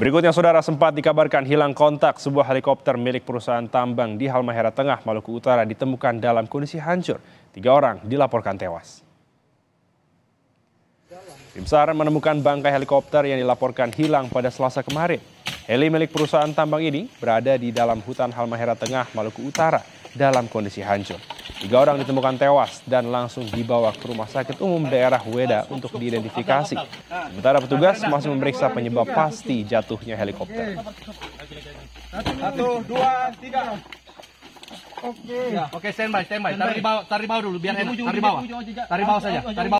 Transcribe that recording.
Berikutnya saudara sempat dikabarkan hilang kontak sebuah helikopter milik perusahaan tambang di Halmahera Tengah, Maluku Utara ditemukan dalam kondisi hancur. Tiga orang dilaporkan tewas. Tim SAR menemukan bangkai helikopter yang dilaporkan hilang pada selasa kemarin. Heli milik perusahaan tambang ini berada di dalam hutan Halmahera Tengah, Maluku Utara dalam kondisi hancur. Tiga orang ditemukan tewas dan langsung dibawa ke rumah sakit umum daerah Weda untuk diidentifikasi. Sementara petugas masih memeriksa penyebab pasti jatuhnya helikopter. Satu, dua, tiga. Oke. Ya, oke, standby, standby. Tarik bawah, tarik bawah dulu biar enak. Tarik bawah. Tarik bawah saja. Tarik bawah.